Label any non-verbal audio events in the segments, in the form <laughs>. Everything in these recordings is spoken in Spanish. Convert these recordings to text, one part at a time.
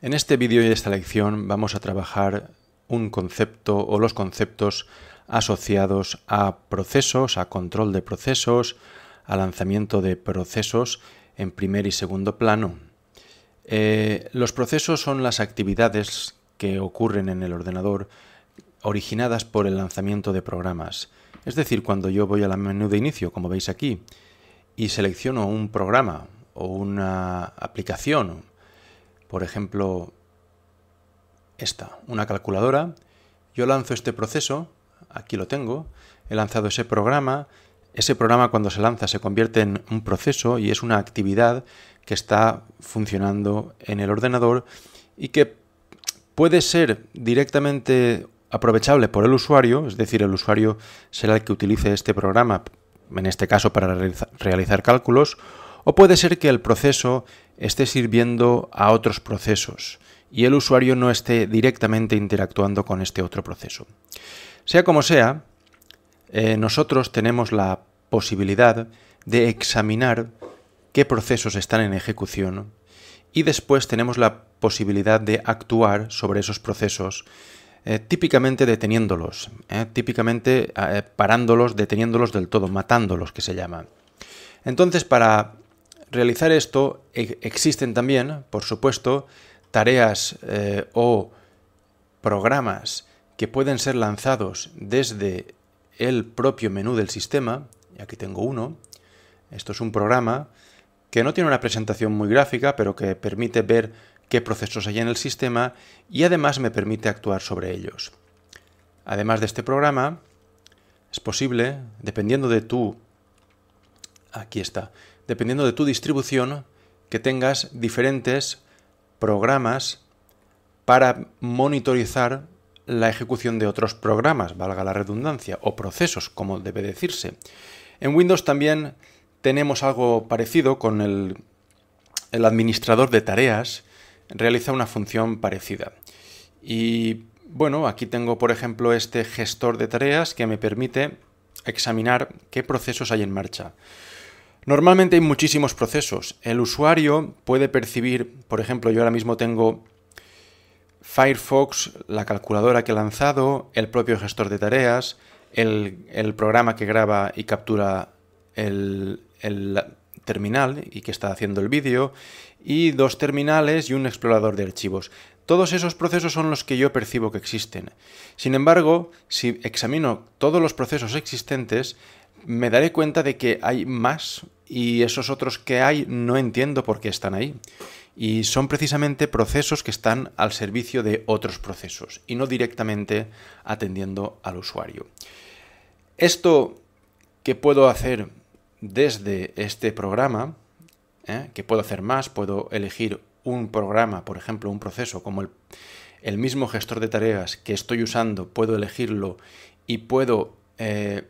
En este vídeo y esta lección vamos a trabajar un concepto o los conceptos asociados a procesos, a control de procesos, a lanzamiento de procesos en primer y segundo plano. Eh, los procesos son las actividades que ocurren en el ordenador originadas por el lanzamiento de programas. Es decir, cuando yo voy al menú de inicio, como veis aquí, y selecciono un programa o una aplicación por ejemplo, esta, una calculadora. Yo lanzo este proceso, aquí lo tengo, he lanzado ese programa, ese programa cuando se lanza se convierte en un proceso y es una actividad que está funcionando en el ordenador y que puede ser directamente aprovechable por el usuario, es decir, el usuario será el que utilice este programa, en este caso para realizar cálculos, o puede ser que el proceso esté sirviendo a otros procesos y el usuario no esté directamente interactuando con este otro proceso. Sea como sea, eh, nosotros tenemos la posibilidad de examinar qué procesos están en ejecución y después tenemos la posibilidad de actuar sobre esos procesos eh, típicamente deteniéndolos, eh, típicamente parándolos, deteniéndolos del todo, matándolos que se llama. Entonces, para realizar esto e, existen también, por supuesto, tareas eh, o programas que pueden ser lanzados desde el propio menú del sistema. Y aquí tengo uno. Esto es un programa que no tiene una presentación muy gráfica, pero que permite ver qué procesos hay en el sistema y además me permite actuar sobre ellos. Además de este programa, es posible, dependiendo de tu... Aquí está dependiendo de tu distribución, que tengas diferentes programas para monitorizar la ejecución de otros programas, valga la redundancia, o procesos, como debe decirse. En Windows también tenemos algo parecido con el, administrador de tareas, realiza una función parecida. Y bueno, aquí tengo por ejemplo este gestor de tareas que me permite examinar qué procesos hay en marcha. Normalmente hay muchísimos procesos. El usuario puede percibir, por ejemplo, yo ahora mismo tengo Firefox, la calculadora que he lanzado, el propio gestor de tareas, el, programa que graba y captura el, el terminal y que está haciendo el vídeo, y dos terminales y un explorador de archivos. Todos esos procesos son los que yo percibo que existen. Sin embargo, si examino todos los procesos existentes, me daré cuenta de que hay más y esos otros que hay no entiendo por qué están ahí. Y son precisamente procesos que están al servicio de otros procesos y no directamente atendiendo al usuario. Esto que puedo hacer desde este programa, ¿eh? que puedo hacer más, puedo elegir un programa, por ejemplo, un proceso como el, mismo gestor de tareas que estoy usando, puedo elegirlo y puedo eh,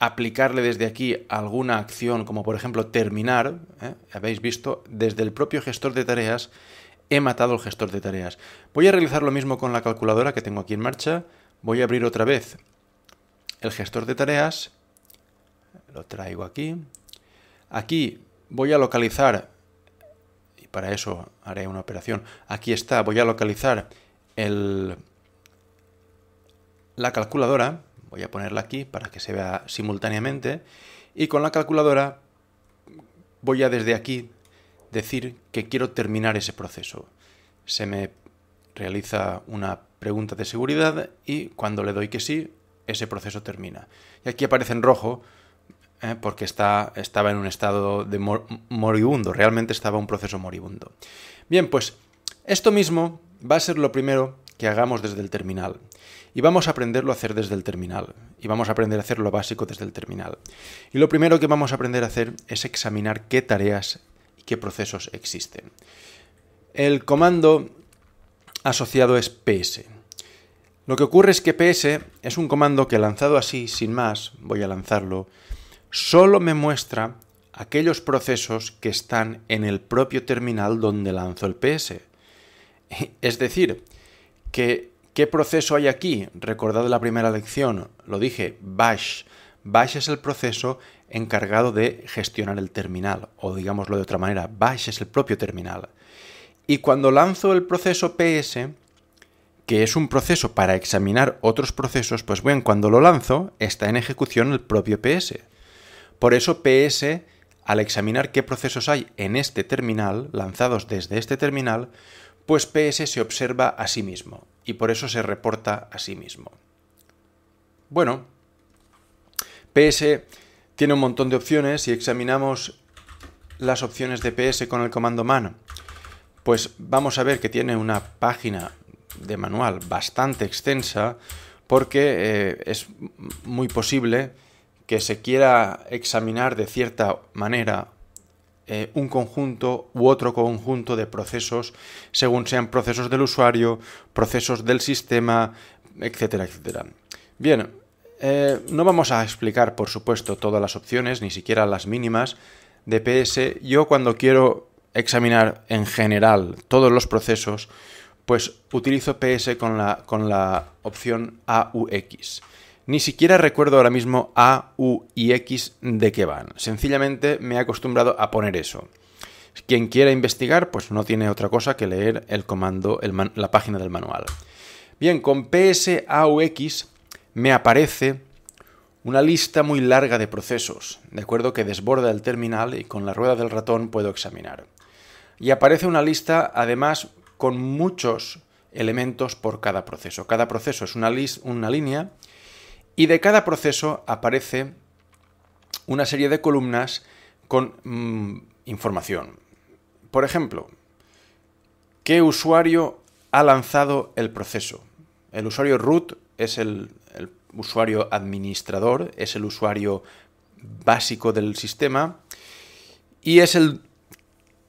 aplicarle desde aquí alguna acción, como por ejemplo terminar, ¿eh? habéis visto, desde el propio gestor de tareas, he matado el gestor de tareas. Voy a realizar lo mismo con la calculadora que tengo aquí en marcha. Voy a abrir otra vez el gestor de tareas. Lo traigo aquí. Aquí voy a localizar, y para eso haré una operación, aquí está, voy a localizar el, la calculadora Voy a ponerla aquí para que se vea simultáneamente. Y con la calculadora voy a desde aquí decir que quiero terminar ese proceso. Se me realiza una pregunta de seguridad y cuando le doy que sí, ese proceso termina. Y aquí aparece en rojo ¿eh? porque está, estaba en un estado de moribundo, realmente estaba un proceso moribundo. Bien, pues esto mismo va a ser lo primero que hagamos desde el terminal. Y vamos a aprenderlo a hacer desde el terminal. Y vamos a aprender a hacer lo básico desde el terminal. Y lo primero que vamos a aprender a hacer es examinar qué tareas y qué procesos existen. El comando asociado es ps. Lo que ocurre es que ps es un comando que lanzado así, sin más, voy a lanzarlo, solo me muestra aquellos procesos que están en el propio terminal donde lanzo el ps. <laughs> Es decir, ¿Qué, proceso hay aquí? Recordad la primera lección, lo dije, bash. Bash es el proceso encargado de gestionar el terminal, o digámoslo de otra manera, bash es el propio terminal. Y cuando lanzo el proceso PS, que es un proceso para examinar otros procesos, pues bueno, cuando lo lanzo, está en ejecución el propio PS. Por eso PS, al examinar qué procesos hay en este terminal, lanzados desde este terminal, pues PS se observa a sí mismo y por eso se reporta a sí mismo. Bueno, PS tiene un montón de opciones y examinamos las opciones de PS con el comando man. Pues vamos a ver que tiene una página de manual bastante extensa porque eh, es muy posible que se quiera examinar de cierta manera eh, un conjunto u otro conjunto de procesos, según sean procesos del usuario, procesos del sistema, etcétera, etcétera. Bien, eh, no vamos a explicar, por supuesto, todas las opciones, ni siquiera las mínimas de PS. Yo cuando quiero examinar en general todos los procesos, pues utilizo PS con la, con la opción AUX. Ni siquiera recuerdo ahora mismo A, U y X de qué van. Sencillamente me he acostumbrado a poner eso. Quien quiera investigar, pues no tiene otra cosa que leer el comando, la página del manual. Bien, con PSAUX me aparece una lista muy larga de procesos, de acuerdo que desborda el terminal y con la rueda del ratón puedo examinar. Y aparece una lista, además, con muchos elementos por cada proceso. Cada proceso es una línea y de cada proceso aparece una serie de columnas con mm, información. Por ejemplo, ¿qué usuario ha lanzado el proceso? El usuario root es el usuario administrador, es el usuario básico del sistema y es el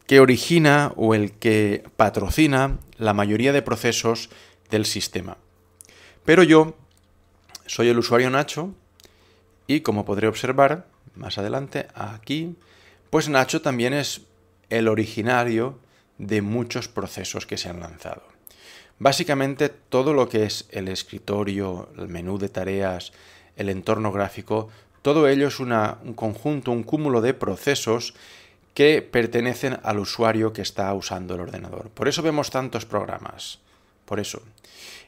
que origina o el que patrocina la mayoría de procesos del sistema. Pero yo soy el usuario Nacho y como podré observar más adelante aquí, pues Nacho también es el originario de muchos procesos que se han lanzado. Básicamente todo lo que es el escritorio, el menú de tareas, el entorno gráfico, todo ello es una, un conjunto, un cúmulo de procesos que pertenecen al usuario que está usando el ordenador. Por eso vemos tantos programas. Por eso.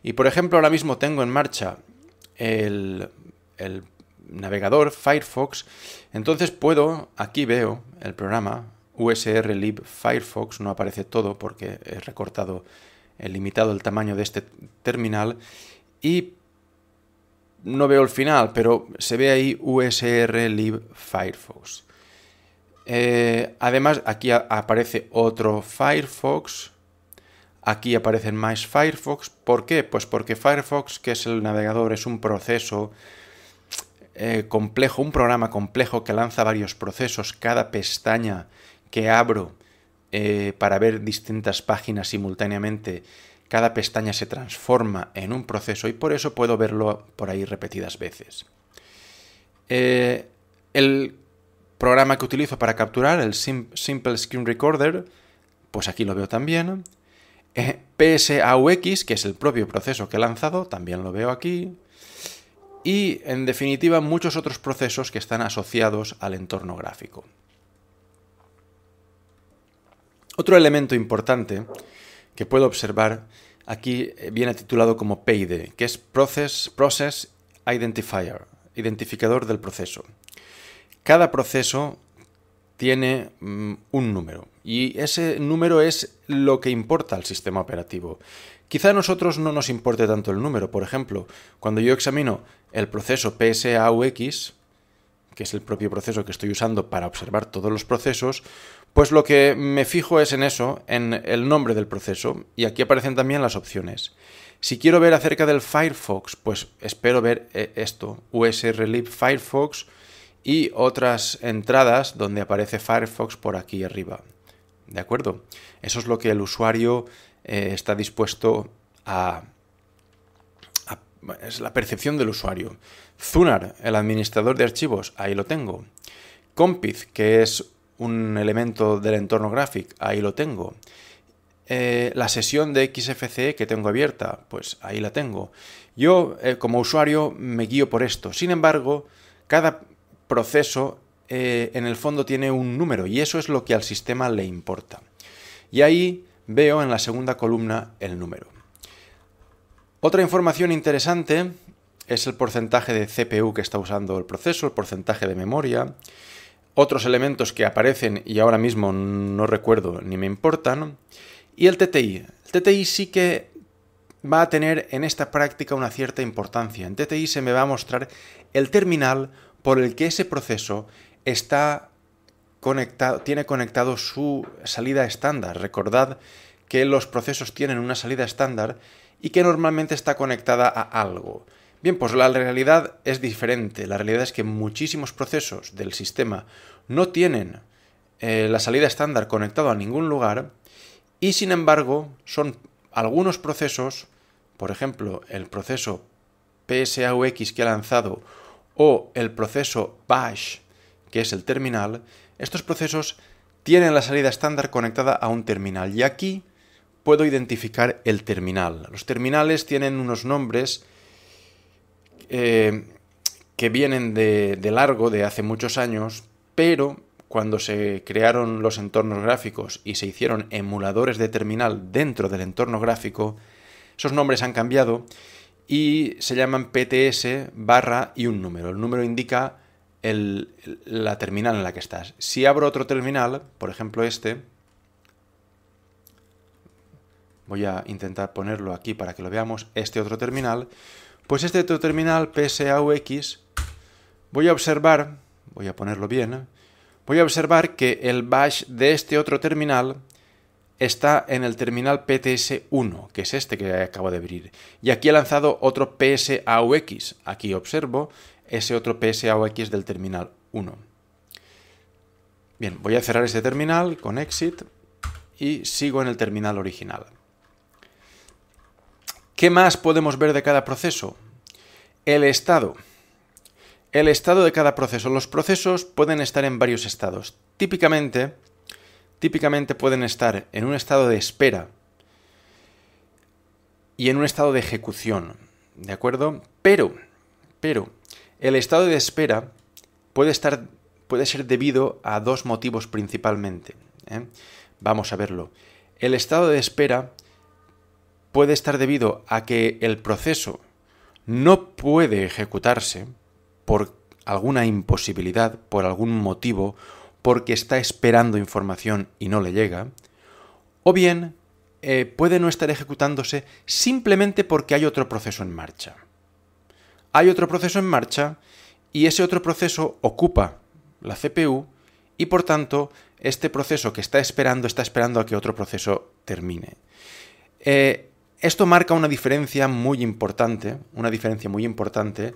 Y por ejemplo, ahora mismo tengo en marcha el, navegador Firefox, entonces puedo, aquí veo el programa USR Lib Firefox, no aparece todo porque he recortado, he limitado el tamaño de este terminal y no veo el final, pero se ve ahí USR Lib Firefox. Eh, además, aquí aparece otro Firefox Aquí aparecen más Firefox. ¿Por qué? Pues porque Firefox, que es el navegador, es un proceso eh, complejo, un programa complejo que lanza varios procesos. Cada pestaña que abro eh, para ver distintas páginas simultáneamente, cada pestaña se transforma en un proceso y por eso puedo verlo por ahí repetidas veces. Eh, el programa que utilizo para capturar, el Simple Screen Recorder, pues aquí lo veo también. Eh, PSAUX, que es el propio proceso que he lanzado, también lo veo aquí. Y, en definitiva, muchos otros procesos que están asociados al entorno gráfico. Otro elemento importante que puedo observar aquí eh, viene titulado como PID, que es Process, Process Identifier, identificador del proceso. Cada proceso tiene mm, un número y ese número es lo que importa al sistema operativo. Quizá a nosotros no nos importe tanto el número, por ejemplo, cuando yo examino el proceso PSAUX, que es el propio proceso que estoy usando para observar todos los procesos, pues lo que me fijo es en eso, en el nombre del proceso, y aquí aparecen también las opciones. Si quiero ver acerca del Firefox, pues espero ver eh, esto, USRLib Firefox y otras entradas donde aparece Firefox por aquí arriba. ¿De acuerdo? Eso es lo que el usuario eh, está dispuesto a, Es la percepción del usuario. Zunar, el administrador de archivos, ahí lo tengo. Compiz, que es un elemento del entorno gráfico. ahí lo tengo. Eh, la sesión de XFCE que tengo abierta, pues ahí la tengo. Yo, eh, como usuario, me guío por esto. Sin embargo, cada proceso eh, en el fondo tiene un número y eso es lo que al sistema le importa. Y ahí veo en la segunda columna el número. Otra información interesante es el porcentaje de CPU que está usando el proceso, el porcentaje de memoria, otros elementos que aparecen y ahora mismo no recuerdo ni me importan, y el TTI. El TTI sí que va a tener en esta práctica una cierta importancia. En TTI se me va a mostrar el terminal por el que ese proceso está conectado, tiene conectado su salida estándar. Recordad que los procesos tienen una salida estándar y que normalmente está conectada a algo. Bien, pues la realidad es diferente. La realidad es que muchísimos procesos del sistema no tienen eh, la salida estándar conectada a ningún lugar y sin embargo son algunos procesos, por ejemplo el proceso PSAUX que ha lanzado o el proceso bash, que es el terminal, estos procesos tienen la salida estándar conectada a un terminal y aquí puedo identificar el terminal. Los terminales tienen unos nombres eh, que vienen de, de largo, de hace muchos años, pero cuando se crearon los entornos gráficos y se hicieron emuladores de terminal dentro del entorno gráfico, esos nombres han cambiado y se llaman PTS barra y un número. El número indica la terminal en la que estás. Si abro otro terminal, por ejemplo este, voy a intentar ponerlo aquí para que lo veamos, este otro terminal, pues este otro terminal PSAUX, voy a observar, voy a ponerlo bien, voy a observar que el bash de este otro terminal está en el terminal PTS1, que es este que acabo de abrir. Y aquí he lanzado otro PSAOX. Aquí observo ese otro PSAOX del terminal 1. Bien, voy a cerrar ese terminal con exit y sigo en el terminal original. ¿Qué más podemos ver de cada proceso? El estado. El estado de cada proceso. Los procesos pueden estar en varios estados. Típicamente, típicamente pueden estar en un estado de espera y en un estado de ejecución, ¿de acuerdo? Pero, pero, el estado de espera puede, estar, puede ser debido a dos motivos principalmente. ¿eh? Vamos a verlo. El estado de espera puede estar debido a que el proceso no puede ejecutarse por alguna imposibilidad, por algún motivo porque está esperando información y no le llega, o bien eh, puede no estar ejecutándose simplemente porque hay otro proceso en marcha. Hay otro proceso en marcha y ese otro proceso ocupa la CPU y por tanto este proceso que está esperando está esperando a que otro proceso termine. Eh, esto marca una diferencia muy importante, una diferencia muy importante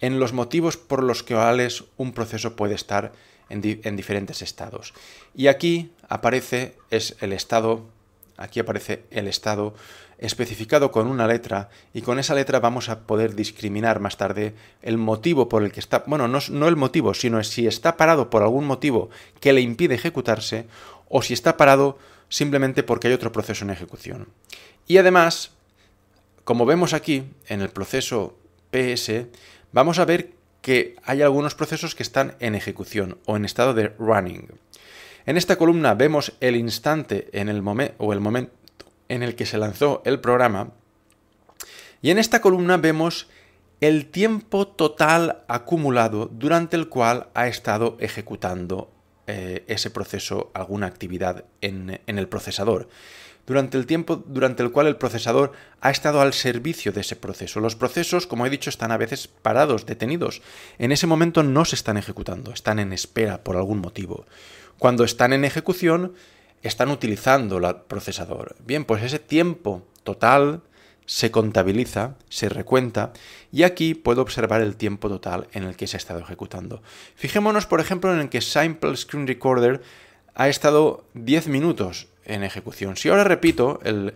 en los motivos por los que oales un proceso puede estar en, diferentes estados. Y aquí aparece, es el estado, aquí aparece el estado especificado con una letra y con esa letra vamos a poder discriminar más tarde el motivo por el que está, bueno, no, no, el motivo, sino si está parado por algún motivo que le impide ejecutarse o si está parado simplemente porque hay otro proceso en ejecución. Y además, como vemos aquí en el proceso PS, vamos a ver que hay algunos procesos que están en ejecución o en estado de running. En esta columna vemos el instante en el o el momento en el que se lanzó el programa y en esta columna vemos el tiempo total acumulado durante el cual ha estado ejecutando eh, ese proceso alguna actividad en el procesador durante el tiempo durante el cual el procesador ha estado al servicio de ese proceso. Los procesos, como he dicho, están a veces parados, detenidos. En ese momento no se están ejecutando, están en espera por algún motivo. Cuando están en ejecución, están utilizando el procesador. Bien, pues ese tiempo total se contabiliza, se recuenta, y aquí puedo observar el tiempo total en el que se ha estado ejecutando. Fijémonos, por ejemplo, en el que Simple Screen Recorder ha estado 10 minutos en ejecución. Si ahora repito el,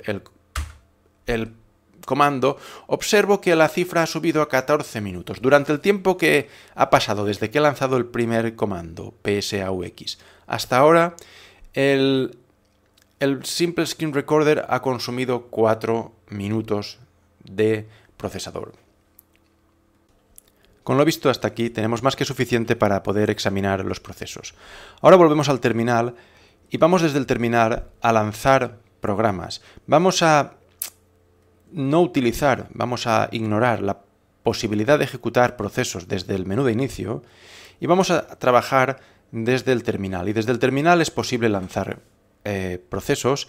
comando, observo que la cifra ha subido a 14 minutos. Durante el tiempo que ha pasado desde que he lanzado el primer comando, PSAUX, hasta ahora, el, el Simple Screen Recorder ha consumido 4 minutos de procesador. Con lo visto hasta aquí, tenemos más que suficiente para poder examinar los procesos. Ahora volvemos al terminal y vamos desde el terminal a lanzar programas. Vamos a no utilizar, vamos a ignorar la posibilidad de ejecutar procesos desde el menú de inicio y vamos a trabajar desde el terminal. Y desde el terminal es posible lanzar eh, procesos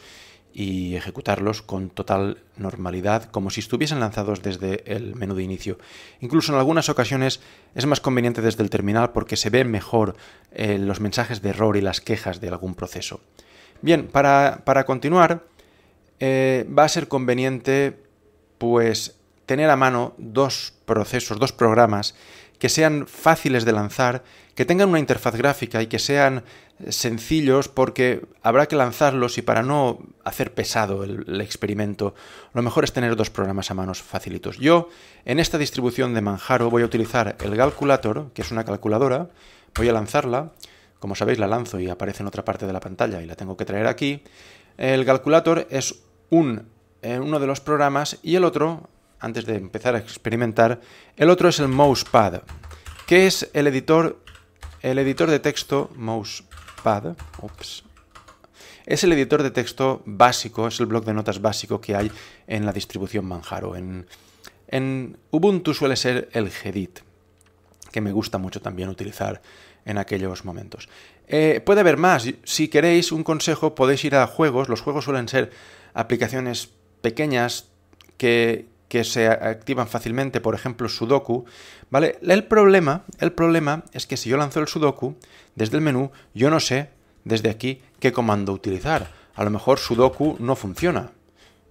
y ejecutarlos con total normalidad, como si estuviesen lanzados desde el menú de inicio. Incluso en algunas ocasiones es más conveniente desde el terminal porque se ven mejor eh, los mensajes de error y las quejas de algún proceso. Bien, para, continuar, eh, va a ser conveniente pues tener a mano dos procesos, dos programas que sean fáciles de lanzar, que tengan una interfaz gráfica y que sean sencillos porque habrá que lanzarlos y para no hacer pesado el, experimento, lo mejor es tener dos programas a manos facilitos. Yo, en esta distribución de Manjaro, voy a utilizar el Calculator, que es una calculadora, voy a lanzarla, como sabéis la lanzo y aparece en otra parte de la pantalla y la tengo que traer aquí. El Calculator es un, eh, uno de los programas y el otro, antes de empezar a experimentar, el otro es el Mousepad, que es el editor, el editor de texto Mouse es el editor de texto básico, es el blog de notas básico que hay en la distribución Manjaro. En, Ubuntu suele ser el Gedit, que me gusta mucho también utilizar en aquellos momentos. Eh, puede haber más. Si queréis un consejo, podéis ir a juegos. Los juegos suelen ser aplicaciones pequeñas que, que se activan fácilmente, por ejemplo, Sudoku, ¿vale? El problema, el problema es que si yo lanzo el Sudoku desde el menú, yo no sé desde aquí qué comando utilizar. A lo mejor Sudoku no funciona.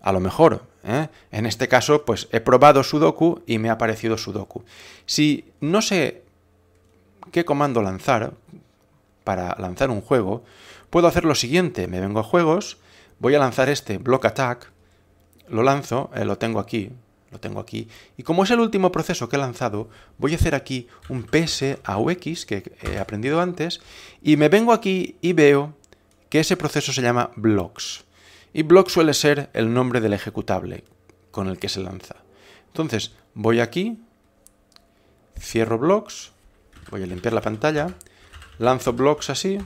A lo mejor, ¿eh? En este caso, pues he probado Sudoku y me ha aparecido Sudoku. Si no sé qué comando lanzar para lanzar un juego, puedo hacer lo siguiente. Me vengo a juegos, voy a lanzar este Block Attack, lo lanzo, eh, lo tengo aquí, lo tengo aquí. Y como es el último proceso que he lanzado, voy a hacer aquí un PS que he aprendido antes y me vengo aquí y veo que ese proceso se llama blocks. Y blocks suele ser el nombre del ejecutable con el que se lanza. Entonces voy aquí, cierro blocks, voy a limpiar la pantalla, lanzo blocks así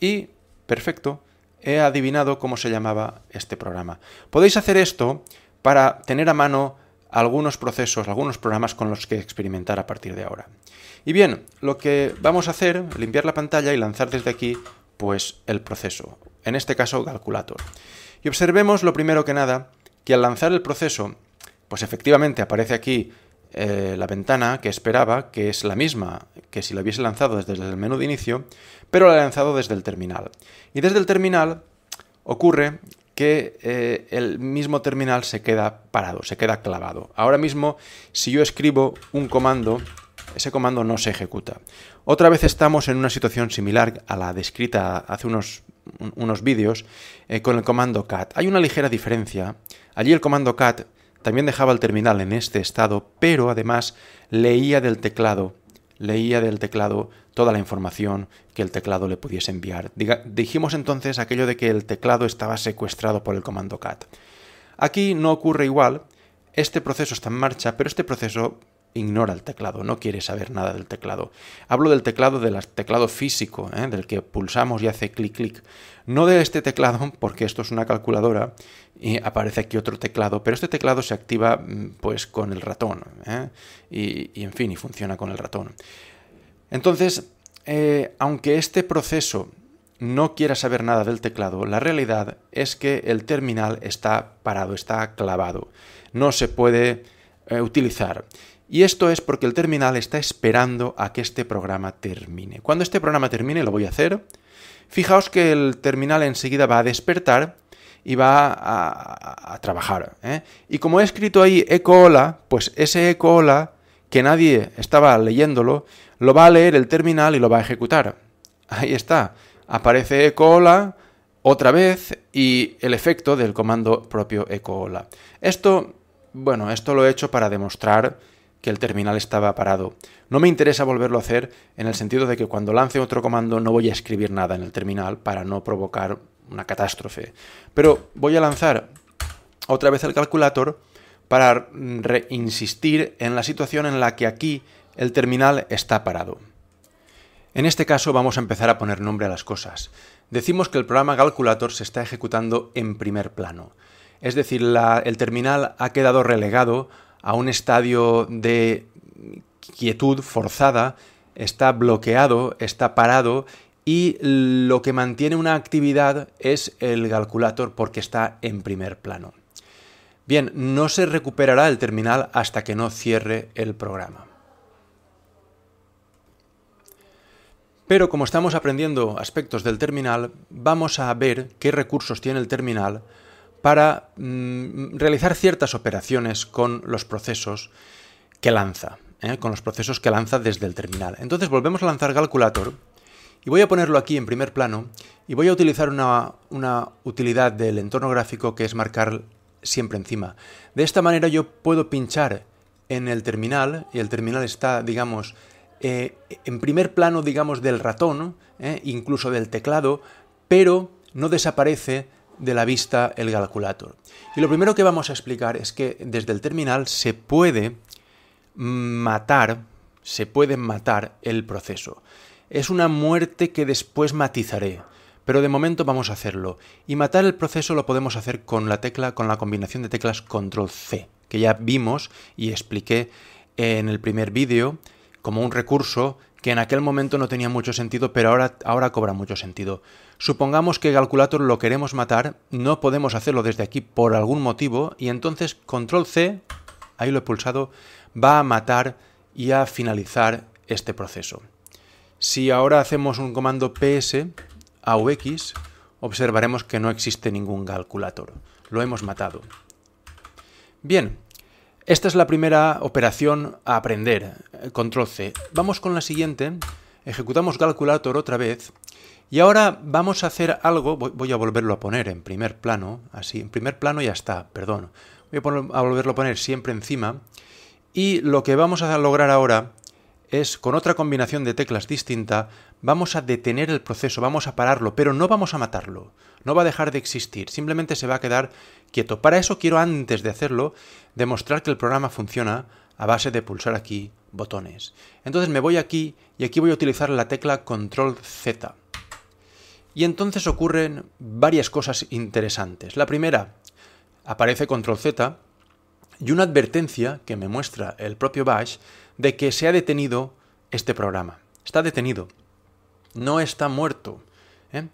y perfecto, he adivinado cómo se llamaba este programa. Podéis hacer esto para tener a mano algunos procesos, algunos programas con los que experimentar a partir de ahora. Y bien, lo que vamos a hacer, limpiar la pantalla y lanzar desde aquí, pues el proceso, en este caso Calculator. Y observemos lo primero que nada, que al lanzar el proceso, pues efectivamente aparece aquí eh, la ventana que esperaba, que es la misma que si la hubiese lanzado desde el menú de inicio, pero la he lanzado desde el terminal. Y desde el terminal ocurre eh, el mismo terminal se queda parado, se queda clavado. Ahora mismo, si yo escribo un comando, ese comando no se ejecuta. Otra vez estamos en una situación similar a la descrita hace unos, unos vídeos eh, con el comando cat. Hay una ligera diferencia. Allí el comando cat también dejaba el terminal en este estado, pero además leía del teclado, leía del teclado toda la información que el teclado le pudiese enviar. dijimos entonces aquello de que el teclado estaba secuestrado por el comando cat. Aquí no ocurre igual, este proceso está en marcha, pero este proceso ignora el teclado, no quiere saber nada del teclado. Hablo del teclado del teclado físico, ¿eh? del que pulsamos y hace clic clic. No de este teclado, <laughs> porque esto es una calculadora y aparece aquí otro teclado, pero este teclado se activa mm, pues con el ratón ¿eh? y en fin, y funciona con el ratón. Entonces, eh, aunque este proceso no quiera saber nada del teclado, la realidad es que el terminal está parado, está clavado, no se puede eh, utilizar. Y esto es porque el terminal está esperando a que este programa termine. Cuando este programa termine, lo voy a hacer, fijaos que el terminal enseguida va a despertar y va a, trabajar. ¿eh? Y como he escrito ahí eco hola, pues ese eco hola, que nadie estaba leyéndolo, lo va a leer el terminal y lo va a ejecutar. Ahí está. Aparece HOLA otra vez y el efecto del comando propio Hola. Esto, bueno, esto lo he hecho para demostrar que el terminal estaba parado. No me interesa volverlo a hacer en el sentido de que cuando lance otro comando no voy a escribir nada en el terminal para no provocar una catástrofe. Pero voy a lanzar otra vez el calculator para mm, reinsistir en la situación en la que aquí el terminal está parado. En este caso vamos a empezar a poner nombre a las cosas. Decimos que el programa Calculator se está ejecutando en primer plano. Es decir, el terminal ha quedado relegado a un estadio de quietud forzada, está bloqueado, está parado y lo que mantiene una actividad es el calculator porque está en primer plano. Bien, no se recuperará el terminal hasta que no cierre el programa. Pero como estamos aprendiendo aspectos del terminal, vamos a ver qué recursos tiene el terminal para mm, realizar ciertas operaciones con los procesos que lanza, ¿eh? con los procesos que lanza desde el terminal. Entonces volvemos a lanzar Calculator y voy a ponerlo aquí en primer plano y voy a utilizar una, una utilidad del entorno gráfico que es marcar siempre encima. De esta manera yo puedo pinchar en el terminal y el terminal está, digamos, eh, en primer plano, digamos, del ratón, eh, incluso del teclado, pero no desaparece de la vista el calculator. Y lo primero que vamos a explicar es que desde el terminal se puede matar, se puede matar el proceso. Es una muerte que después matizaré, pero de momento vamos a hacerlo. Y matar el proceso lo podemos hacer con la tecla, con la combinación de teclas control C, que ya vimos y expliqué en el primer vídeo como un recurso que en aquel momento no tenía mucho sentido, pero ahora, ahora cobra mucho sentido. Supongamos que Calculator lo queremos matar, no podemos hacerlo desde aquí por algún motivo, y entonces Control C, ahí lo he pulsado, va a matar y a finalizar este proceso. Si ahora hacemos un comando ps aux, observaremos que no existe ningún calculator. Lo hemos matado. Bien, esta es la primera operación a aprender, control C. Vamos con la siguiente, ejecutamos calculator otra vez y ahora vamos a hacer algo, voy a volverlo a poner en primer plano, así, en primer plano ya está, perdón. Voy a, volverlo a poner siempre encima y lo que vamos a lograr ahora es, con otra combinación de teclas distinta, vamos a detener el proceso, vamos a pararlo, pero no vamos a matarlo, no va a dejar de existir, simplemente se va a quedar para eso quiero antes de hacerlo demostrar que el programa funciona a base de pulsar aquí botones. Entonces me voy aquí y aquí voy a utilizar la tecla control Z. Y entonces ocurren varias cosas interesantes. La primera, aparece control Z y una advertencia que me muestra el propio Bash de que se ha detenido este programa. Está detenido. No está muerto. ¿eh?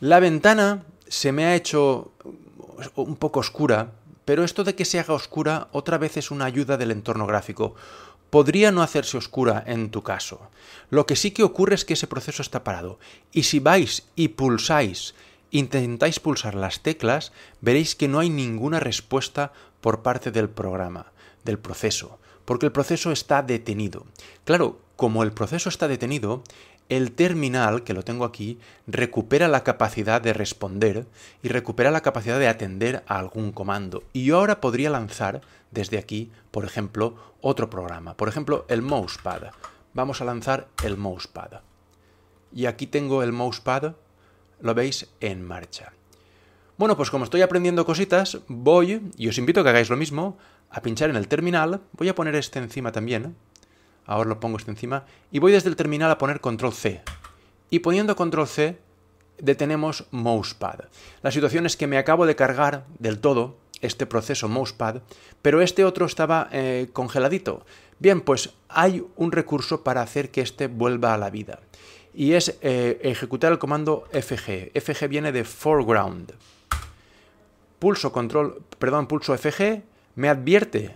La ventana se me ha hecho un poco oscura, pero esto de que se haga oscura otra vez es una ayuda del entorno gráfico. Podría no hacerse oscura en tu caso. Lo que sí que ocurre es que ese proceso está parado. Y si vais y pulsáis, intentáis pulsar las teclas, veréis que no hay ninguna respuesta por parte del programa, del proceso, porque el proceso está detenido. Claro, como el proceso está detenido, el terminal, que lo tengo aquí, recupera la capacidad de responder y recupera la capacidad de atender a algún comando. Y yo ahora podría lanzar desde aquí, por ejemplo, otro programa. Por ejemplo, el mousepad. Vamos a lanzar el mousepad. Y aquí tengo el mousepad, lo veis, en marcha. Bueno, pues como estoy aprendiendo cositas, voy, y os invito a que hagáis lo mismo, a pinchar en el terminal. Voy a poner este encima también, ahora lo pongo este encima, y voy desde el terminal a poner control C. Y poniendo control C, detenemos mousepad. La situación es que me acabo de cargar del todo este proceso mousepad, pero este otro estaba eh, congeladito. Bien, pues hay un recurso para hacer que este vuelva a la vida. Y es eh, ejecutar el comando FG. FG viene de foreground. Pulso control, perdón, pulso FG, me advierte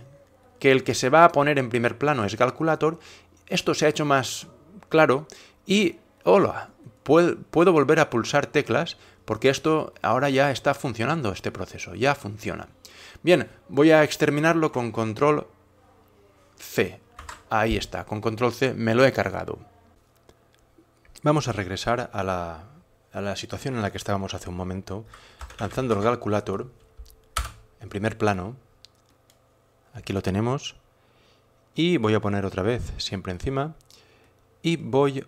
que el que se va a poner en primer plano es Calculator, esto se ha hecho más claro y, hola, puedo, volver a pulsar teclas porque esto ahora ya está funcionando, este proceso, ya funciona. Bien, voy a exterminarlo con control C. Ahí está, con control C me lo he cargado. Vamos a regresar a la, a la situación en la que estábamos hace un momento, lanzando el calculator en primer plano Aquí lo tenemos. Y voy a poner otra vez, siempre encima. Y voy,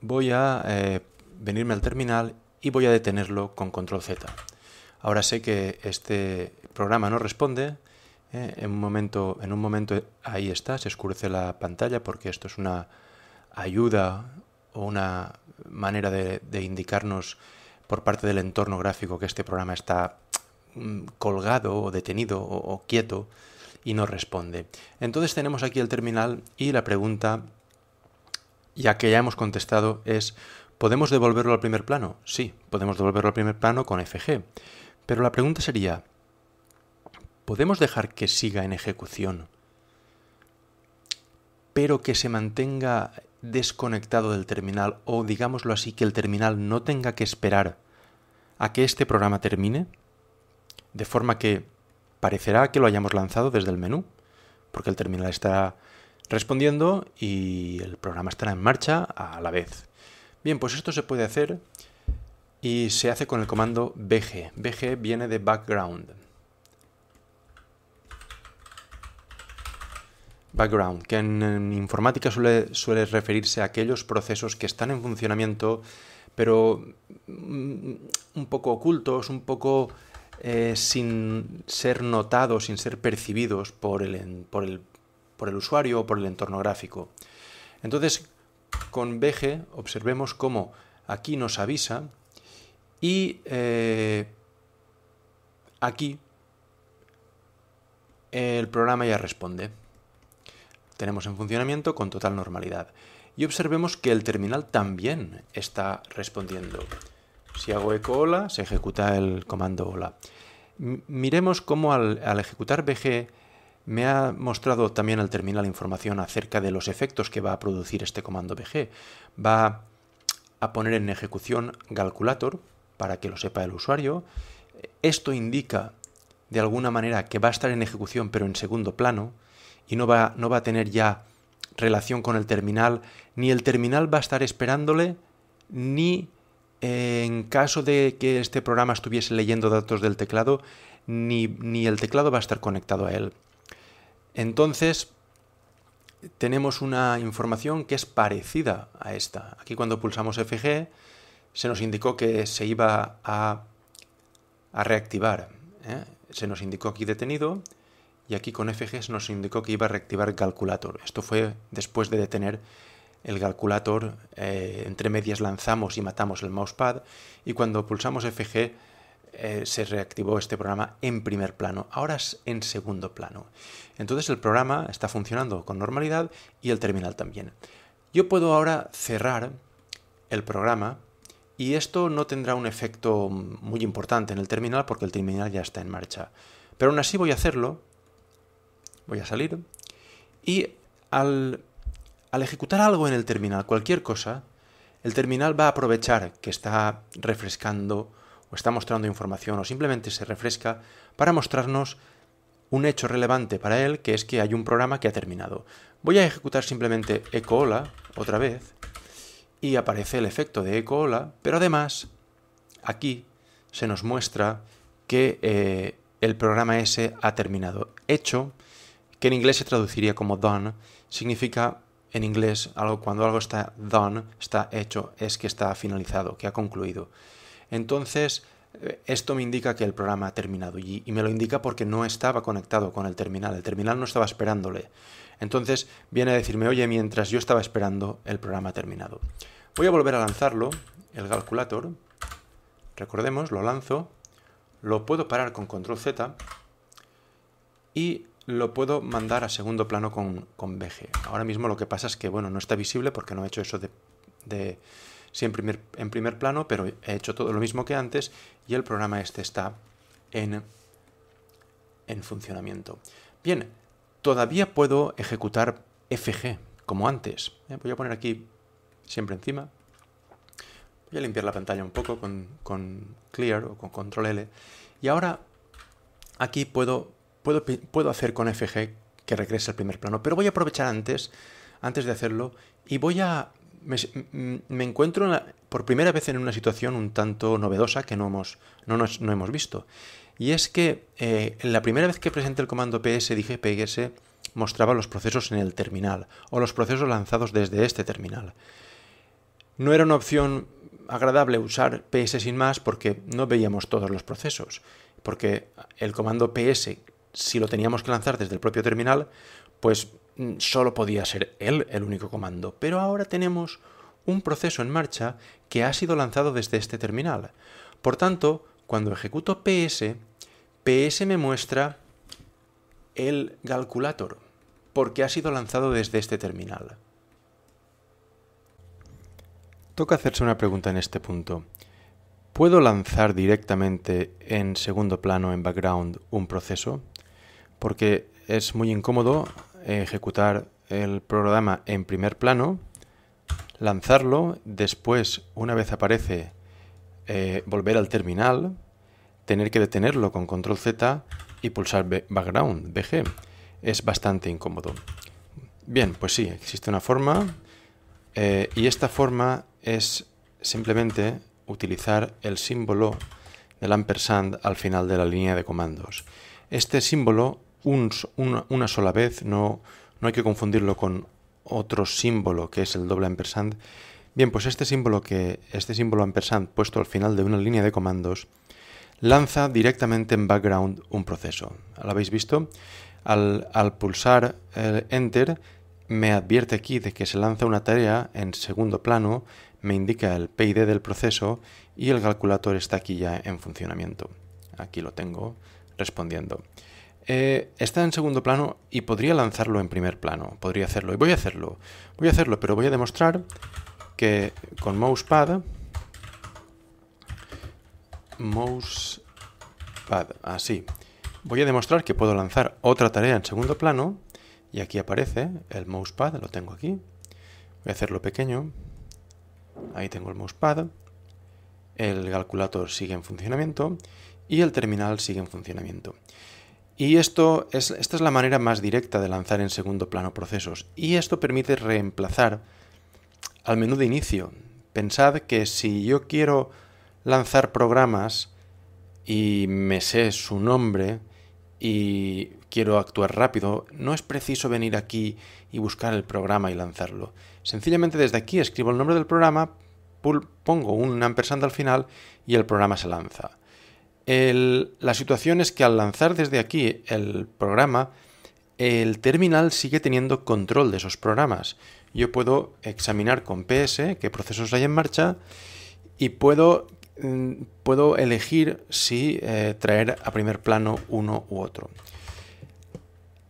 voy a eh, venirme al terminal y voy a detenerlo con control Z. Ahora sé que este programa no responde. Eh, en, un momento, en un momento ahí está, se oscurece la pantalla porque esto es una ayuda o una manera de, indicarnos por parte del entorno gráfico que este programa está mm, colgado o detenido o quieto y no responde. Entonces tenemos aquí el terminal y la pregunta, ya que ya hemos contestado, es ¿podemos devolverlo al primer plano? Sí, podemos devolverlo al primer plano con FG. Pero la pregunta sería, ¿podemos dejar que siga en ejecución, pero que se mantenga desconectado del terminal o, digámoslo así, que el terminal no tenga que esperar a que este programa termine? De forma que parecerá que lo hayamos lanzado desde el menú, porque el terminal estará respondiendo y el programa estará en marcha a la vez. Bien, pues esto se puede hacer y se hace con el comando bg. bg viene de background. Background, que en, informática suele, suele referirse a aquellos procesos que están en funcionamiento, pero mm, un poco ocultos, un poco eh, sin ser notados, sin ser percibidos por el, usuario o por el entorno gráfico. Entonces, con BG observemos cómo aquí nos avisa y eh, aquí el programa ya responde. Tenemos en funcionamiento con total normalidad. Y observemos que el terminal también está respondiendo. Pues, si hago eco hola, se ejecuta el comando hola. Miremos cómo al, ejecutar BG me ha mostrado también al terminal información acerca de los efectos que va a producir este comando BG. Va a poner en ejecución calculator para que lo sepa el usuario. Esto indica de alguna manera que va a estar en ejecución pero en segundo plano y no va, no va a tener ya relación con el terminal, ni el terminal va a estar esperándole, ni en caso de que este programa estuviese leyendo datos del teclado, ni, el teclado va a estar conectado a él. Entonces, tenemos una información que es parecida a esta. Aquí cuando pulsamos FG, se nos indicó que se iba a, reactivar. ¿eh? Se nos indicó aquí detenido y aquí con FG se nos indicó que iba a reactivar calculator. Esto fue después de detener el calculator, eh, entre medias lanzamos y matamos el mousepad y cuando pulsamos FG eh, se reactivó este programa en primer plano, ahora es en segundo plano. Entonces el programa está funcionando con normalidad y el terminal también. Yo puedo ahora cerrar el programa y esto no tendrá un efecto muy importante en el terminal porque el terminal ya está en marcha. Pero aún así voy a hacerlo, voy a salir y al al ejecutar algo en el terminal, cualquier cosa, el terminal va a aprovechar que está refrescando o está mostrando información o simplemente se refresca para mostrarnos un hecho relevante para él, que es que hay un programa que ha terminado. Voy a ejecutar simplemente eco hola otra vez y aparece el efecto de eco hola, pero además aquí se nos muestra que eh, el programa ese ha terminado. Hecho, que en inglés se traduciría como done, significa en inglés, algo, cuando algo está done, está hecho, es que está finalizado, que ha concluido. Entonces, eh, esto me indica que el programa ha terminado y, y, me lo indica porque no estaba conectado con el terminal, el terminal no estaba esperándole. Entonces viene a decirme, oye, mientras yo estaba esperando, el programa ha terminado. Voy a volver a lanzarlo, el calculator, recordemos, lo lanzo, lo puedo parar con control Z y lo puedo mandar a segundo plano con, con BG. Ahora mismo lo que pasa es que, bueno, no está visible porque no he hecho eso de, de en primer, plano, pero he hecho todo lo mismo que antes y el programa este está en, en funcionamiento. Bien, todavía puedo ejecutar FG, como antes. ¿eh? Voy a poner aquí siempre encima. Voy a limpiar la pantalla un poco con, con Clear o con Control L. Y ahora aquí puedo puedo, hacer con FG que regrese al primer plano, pero voy a aprovechar antes, antes de hacerlo, y voy a... Me, encuentro por primera vez en una situación un tanto novedosa que no hemos, no, no hemos visto. Y es que eh, la primera vez que presenté el comando ps, dije ps, mostraba los procesos en el terminal o los procesos lanzados desde este terminal. No era una opción agradable usar ps sin más porque no veíamos todos los procesos, porque el comando ps si lo teníamos que lanzar desde el propio terminal, pues mm, solo podía ser él el único comando. Pero ahora tenemos un proceso en marcha que ha sido lanzado desde este terminal. Por tanto, cuando ejecuto ps, ps me muestra el calculator, porque ha sido lanzado desde este terminal. Toca hacerse una pregunta en este punto. ¿Puedo lanzar directamente en segundo plano, en background, un proceso? porque es muy incómodo eh, ejecutar el programa en primer plano, lanzarlo, después, una vez aparece, eh, volver al terminal, tener que detenerlo con control Z y pulsar background, BG. Es bastante incómodo. Bien, pues sí, existe una forma eh, y esta forma es simplemente utilizar el símbolo del ampersand al final de la línea de comandos. Este símbolo una, sola vez, no, hay que confundirlo con otro símbolo que es el doble ampersand. Bien, pues este símbolo que este símbolo ampersand puesto al final de una línea de comandos lanza directamente en background un proceso. ¿Lo habéis visto? Al, al pulsar el enter me advierte aquí de que se lanza una tarea en segundo plano, me indica el PID del proceso y el calculador está aquí ya en funcionamiento. Aquí lo tengo respondiendo. Eh, está en segundo plano y podría lanzarlo en primer plano. Podría hacerlo. Y voy a hacerlo. Voy a hacerlo, pero voy a demostrar que con mousepad... Mousepad, así. Ah, voy a demostrar que puedo lanzar otra tarea en segundo plano. Y aquí aparece el mousepad, lo tengo aquí. Voy a hacerlo pequeño. Ahí tengo el mousepad. El calculator sigue en funcionamiento. Y el terminal sigue en funcionamiento. Y esto es, esta es la manera más directa de lanzar en segundo plano procesos. Y esto permite reemplazar al menú de inicio. Pensad que si yo quiero lanzar programas y me sé su nombre y quiero actuar rápido, no es preciso venir aquí y buscar el programa y lanzarlo. Sencillamente desde aquí escribo el nombre del programa, pongo un ampersand al final y el programa se lanza la situación es que al lanzar desde aquí el programa, el terminal sigue teniendo control de esos programas. Yo puedo examinar con PS qué procesos hay en marcha y puedo, mm, puedo elegir si eh, traer a primer plano uno u otro.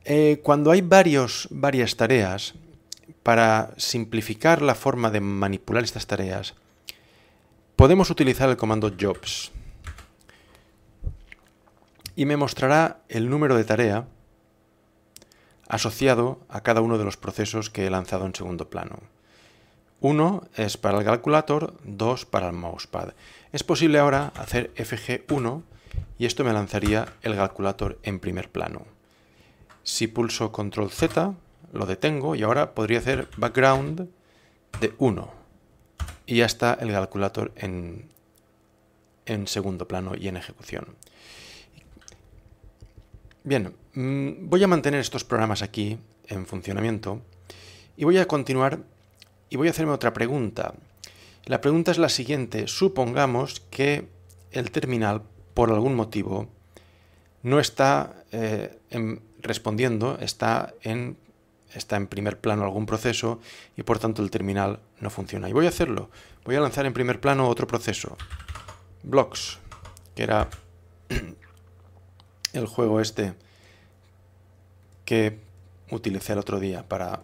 Eh, cuando hay varias tareas, para simplificar la forma de manipular estas tareas, podemos utilizar el comando jobs y me mostrará el número de tarea asociado a cada uno de los procesos que he lanzado en segundo plano. Uno es para el calculator, dos para el mousepad. Es posible ahora hacer FG1 y esto me lanzaría el calculator en primer plano. Si pulso control Z, lo detengo y ahora podría hacer background de 1. Y ya está el calculator en, en segundo plano y en ejecución. Bien, mm, voy a mantener estos programas aquí en funcionamiento y voy a continuar y voy a hacerme otra pregunta. La pregunta es la siguiente. Supongamos que el terminal, por algún motivo, no está eh, respondiendo, está en, está en primer plano algún proceso y por tanto el terminal no funciona. Y voy a hacerlo. Voy a lanzar en primer plano otro proceso. Blocks, que era el juego este que utilicé el otro día para,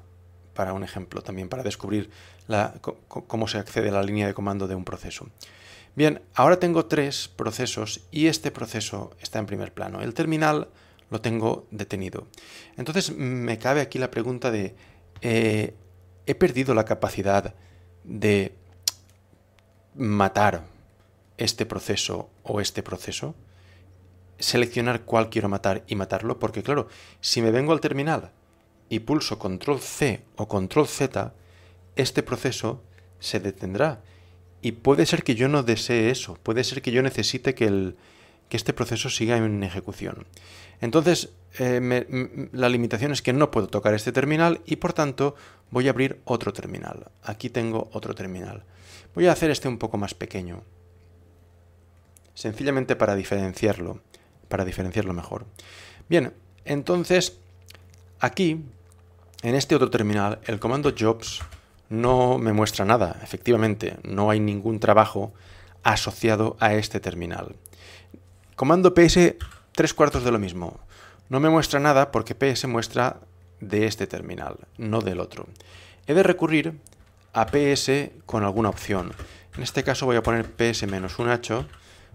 para un ejemplo, también para descubrir cómo se accede a la línea de comando de un proceso. Bien, ahora tengo tres procesos y este proceso está en primer plano. El terminal lo tengo detenido. Entonces me cabe aquí la pregunta de, eh, ¿he perdido la capacidad de matar este proceso o este proceso? seleccionar cuál quiero matar y matarlo, porque claro, si me vengo al terminal y pulso control C o control Z, este proceso se detendrá. Y puede ser que yo no desee eso, puede ser que yo necesite que, el, este proceso siga en ejecución. Entonces, eh, la limitación es que no puedo tocar este terminal y por tanto voy a abrir otro terminal. Aquí tengo otro terminal. Voy a hacer este un poco más pequeño, sencillamente para diferenciarlo para diferenciarlo mejor. Bien, entonces aquí, en este otro terminal, el comando jobs no me muestra nada, efectivamente, no hay ningún trabajo asociado a este terminal. Comando ps, tres cuartos de lo mismo. No me muestra nada porque ps muestra de este terminal, no del otro. He de recurrir a ps con alguna opción. En este caso voy a poner ps-1h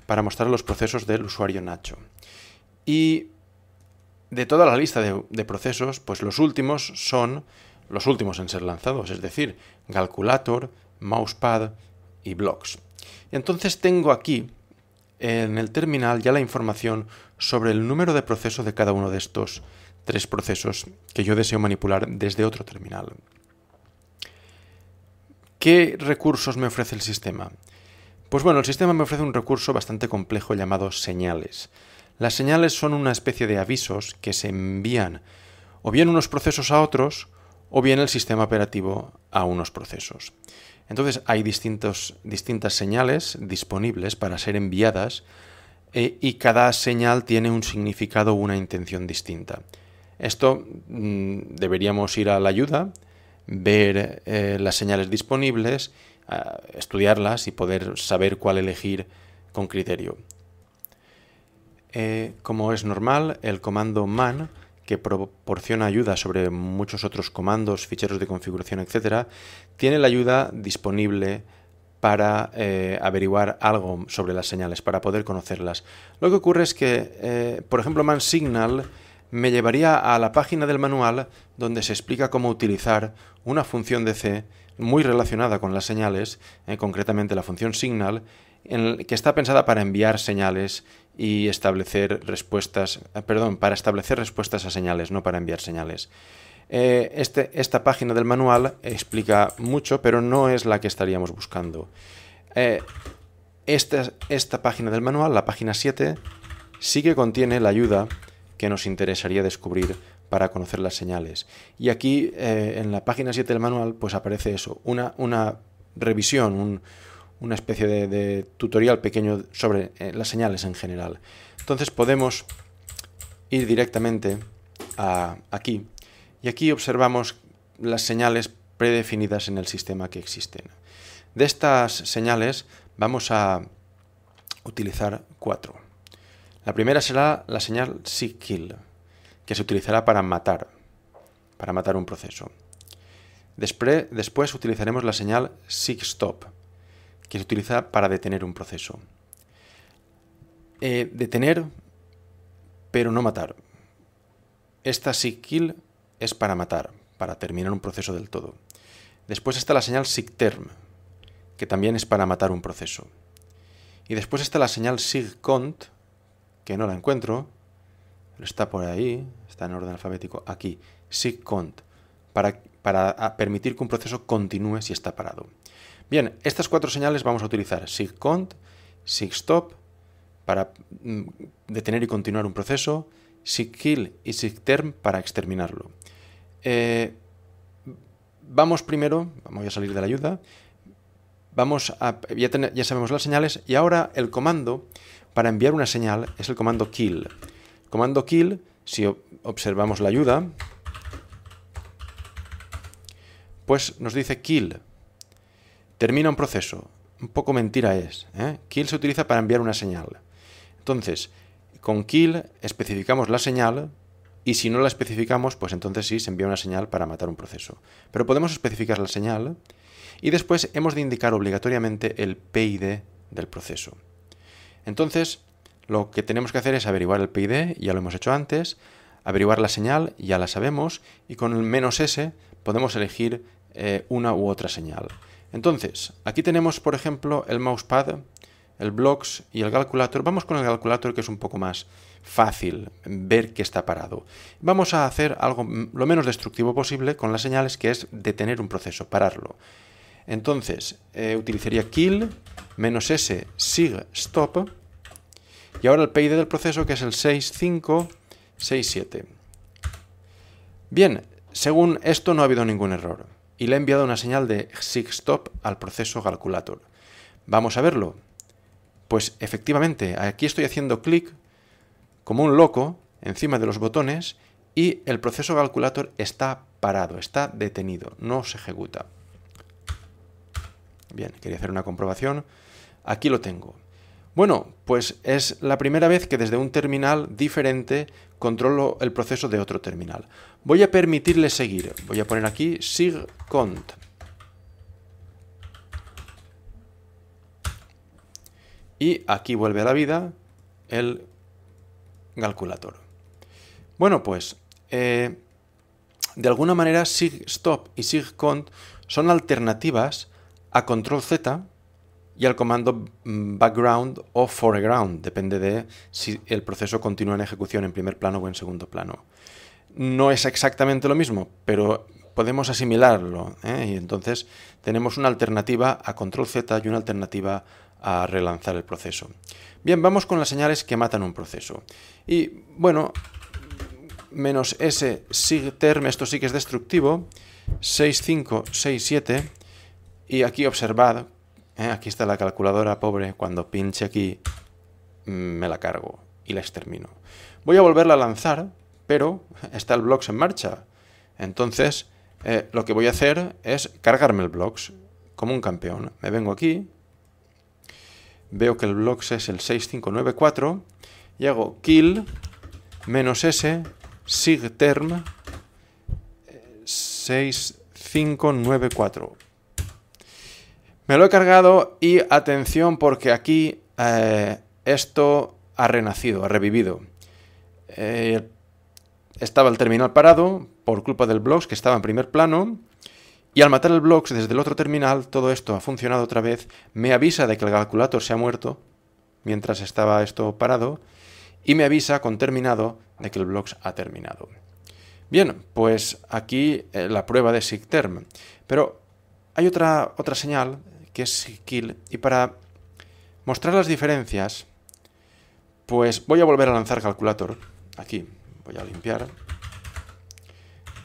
para mostrar los procesos del usuario Nacho. Y de toda la lista de, procesos, pues los últimos son los últimos en ser lanzados, es decir, Calculator, Mousepad y Blocks. Entonces tengo aquí en el terminal ya la información sobre el número de procesos de cada uno de estos tres procesos que yo deseo manipular desde otro terminal. ¿Qué recursos me ofrece el sistema? Pues bueno, el sistema me ofrece un recurso bastante complejo llamado señales. Las señales son una especie de avisos que se envían o bien unos procesos a otros o bien el sistema operativo a unos procesos. Entonces hay distintos, distintas señales disponibles para ser enviadas eh, y cada señal tiene un significado o una intención distinta. Esto mm, deberíamos ir a la ayuda, ver eh, las señales disponibles, estudiarlas y poder saber cuál elegir con criterio. Eh, como es normal, el comando man, que proporciona ayuda sobre muchos otros comandos, ficheros de configuración, etc., tiene la ayuda disponible para eh, averiguar algo sobre las señales, para poder conocerlas. Lo que ocurre es que, eh, por ejemplo, man signal me llevaría a la página del manual donde se explica cómo utilizar una función de C muy relacionada con las señales, concretamente la función signal, que está pensada para enviar señales y establecer respuestas, ah, perdón, para establecer respuestas a señales, no para enviar señales. Eh, este, esta página del manual explica mucho, pero no es la que estaríamos buscando. Eh, esta, esta página del manual, la página 7, sí que contiene la ayuda que nos interesaría descubrir para conocer las señales. Y aquí, eh, en la página 7 del manual, pues aparece eso, una, una revisión, un, una especie de, tutorial pequeño sobre eh, las señales en general. Entonces podemos ir directamente a aquí y aquí observamos las señales predefinidas en el sistema que existen. De estas señales vamos a utilizar cuatro. La primera será la señal SIGKILL, que se utilizará para matar, para matar un proceso. después utilizaremos la señal SIGSTOP, stop que se utiliza para detener un proceso. Eh, detener, pero no matar. Esta SIGKILL kill es para matar, para terminar un proceso del todo. Después está la señal SIGTERM, term, que también es para matar un proceso. Y después está la señal sig cont, que no la encuentro, pero está por ahí, está en orden alfabético, aquí, sig cont, para ah, permitir que un proceso continúe si está parado. Bien, estas cuatro señales vamos a utilizar sigcont, sigstop para mm, detener y continuar un proceso, sigkill y sigterm para exterminarlo. Eh, vamos primero, voy a salir de la ayuda, vamos a, ya, sabemos las señales y ahora el comando para enviar una señal es el comando kill. comando kill, si observamos la ayuda, pues nos dice kill termina un proceso. Un poco mentira es. ¿eh? Kill se utiliza para enviar una señal. Entonces, con kill especificamos la señal y si no la especificamos, pues entonces sí se envía una señal para matar un proceso. Pero podemos especificar la señal y después hemos de indicar obligatoriamente el PID del proceso. Entonces, lo que tenemos que hacer es averiguar el PID, ya lo hemos hecho antes, averiguar la señal, ya la sabemos, y con el menos "-s", podemos elegir eh, una u otra señal. Entonces, aquí tenemos, por ejemplo, el mousepad, el blocks y el calculator. Vamos con el calculator que es un poco más fácil ver que está parado. Vamos a hacer algo lo menos destructivo posible con las señales que es detener un proceso, pararlo. Entonces, eh, utilizaría kill, menos s, sig, stop. Y ahora el PID del proceso que es el 6567. Bien, según esto no ha habido ningún error y le ha enviado una señal de SIGSTOP al proceso calculator. Vamos a verlo. Pues efectivamente, aquí estoy haciendo clic como un loco encima de los botones y el proceso calculator está parado, está detenido, no se ejecuta. Bien, quería hacer una comprobación. Aquí lo tengo. Bueno, pues es la primera vez que desde un terminal diferente controlo el proceso de otro terminal. Voy a permitirle seguir. Voy a poner aquí sigcont. Y aquí vuelve a la vida el calculator. Bueno, pues eh, de alguna manera sigstop y sigcont son alternativas a control Z y al comando mm, background o foreground, depende de si el proceso continúa en ejecución en primer plano o en segundo plano. No es exactamente lo mismo, pero podemos asimilarlo. ¿eh? Y entonces tenemos una alternativa a control Z y una alternativa a relanzar el proceso. Bien, vamos con las señales que matan un proceso. Y bueno, menos S sig term, esto sí que es destructivo, 6567 y aquí observad eh, aquí está la calculadora, pobre, cuando pinche aquí mm, me la cargo y la extermino. Voy a volverla a lanzar, pero está el blocks en marcha. Entonces, eh, lo que voy a hacer es cargarme el blocks como un campeón. Me vengo aquí, veo que el blocks es el 6594 y hago kill menos s sigterm 6594 me lo he cargado y atención porque aquí eh, esto ha renacido, ha revivido. Eh, estaba el terminal parado por culpa del blogs que estaba en primer plano. Y al matar el blogs desde el otro terminal, todo esto ha funcionado otra vez. Me avisa de que el calculator se ha muerto mientras estaba esto parado. Y me avisa con terminado de que el blogs ha terminado. Bien, pues aquí eh, la prueba de SIGTERM. Pero hay otra, otra señal que es kill. Y para mostrar las diferencias, pues voy a volver a lanzar calculator. Aquí, voy a limpiar.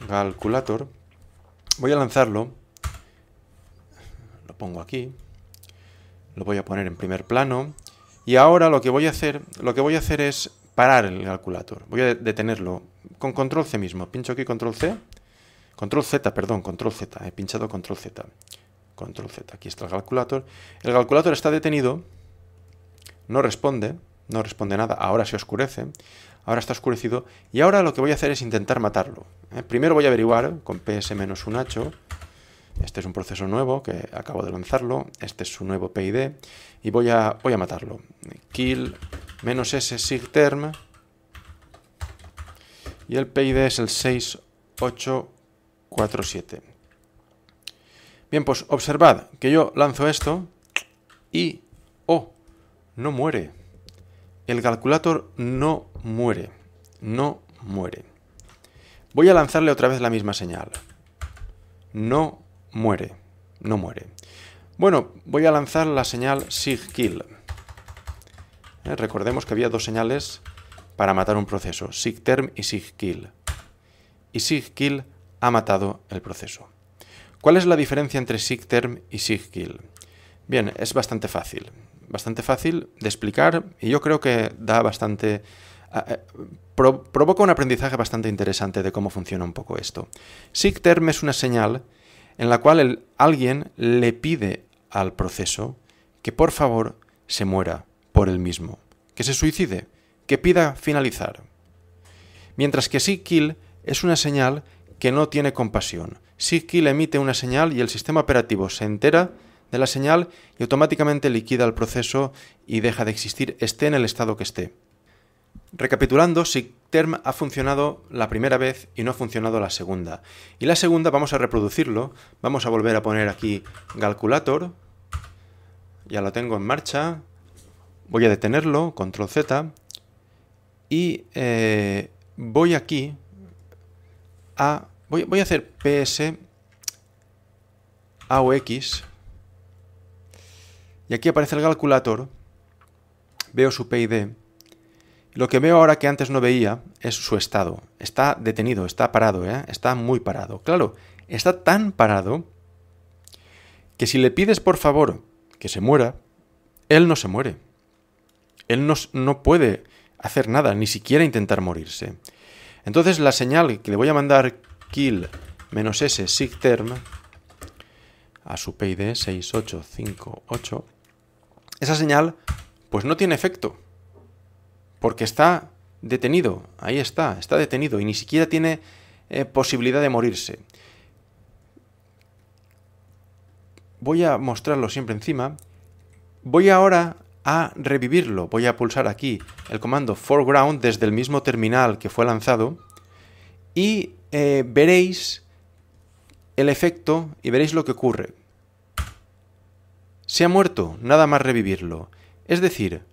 Calculator. Voy a lanzarlo. Lo pongo aquí. Lo voy a poner en primer plano. Y ahora lo que voy a hacer, lo que voy a hacer es parar el calculator. Voy a detenerlo con control C mismo. Pincho aquí control C. Control Z, perdón, control Z. He pinchado control Z control Z, aquí está el calculator. El calculator está detenido, no responde, no responde nada, ahora se oscurece, ahora está oscurecido, y ahora lo que voy a hacer es intentar matarlo. ¿eh? Primero voy a averiguar con ps h este es un proceso nuevo que acabo de lanzarlo, este es su nuevo PID, y voy a, voy a matarlo. kill -s sigterm, y el PID es el 6847. Bien, pues observad que yo lanzo esto y... ¡Oh! No muere. El calculator no muere. No muere. Voy a lanzarle otra vez la misma señal. No muere. No muere. Bueno, voy a lanzar la señal sigkill. Eh, recordemos que había dos señales para matar un proceso, sigterm y sigkill. Y sigkill ha matado el proceso. ¿Cuál es la diferencia entre SIGTERM y SIGKILL? Bien, es bastante fácil. Bastante fácil de explicar y yo creo que da bastante... Eh, provoca un aprendizaje bastante interesante de cómo funciona un poco esto. SIGTERM es una señal en la cual alguien le pide al proceso que por favor se muera por él mismo, que se suicide, que pida finalizar. Mientras que SIGKILL es una señal que no tiene compasión. SIGKI emite una señal y el sistema operativo se entera de la señal y automáticamente liquida el proceso y deja de existir, esté en el estado que esté. Recapitulando, SIGTERM ha funcionado la primera vez y no ha funcionado la segunda. Y la segunda vamos a reproducirlo, vamos a volver a poner aquí Calculator, ya lo tengo en marcha, voy a detenerlo, control Z, y eh, voy aquí Voy, a hacer PS x Y aquí aparece el calculador Veo su PID. Lo que veo ahora que antes no veía es su estado. Está detenido, está parado, ¿eh? está muy parado. Claro, está tan parado que si le pides por favor que se muera, él no se muere. Él no, no puede hacer nada, ni siquiera intentar morirse. Entonces la señal que le voy a mandar kill menos s sigterm a su PID 6858, esa señal pues no tiene efecto, porque está detenido, ahí está, está detenido y ni siquiera tiene eh, posibilidad de morirse. Voy a mostrarlo siempre encima. Voy ahora a revivirlo. Voy a pulsar aquí el comando foreground desde el mismo terminal que fue lanzado y eh, veréis el efecto y veréis lo que ocurre. Se ha muerto, nada más revivirlo. Es decir,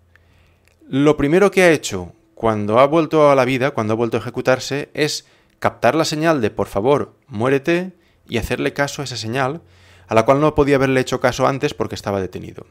lo primero que ha hecho cuando ha vuelto a la vida, cuando ha vuelto a ejecutarse, es captar la señal de por favor, muérete y hacerle caso a esa señal, a la cual no podía haberle hecho caso antes porque estaba detenido.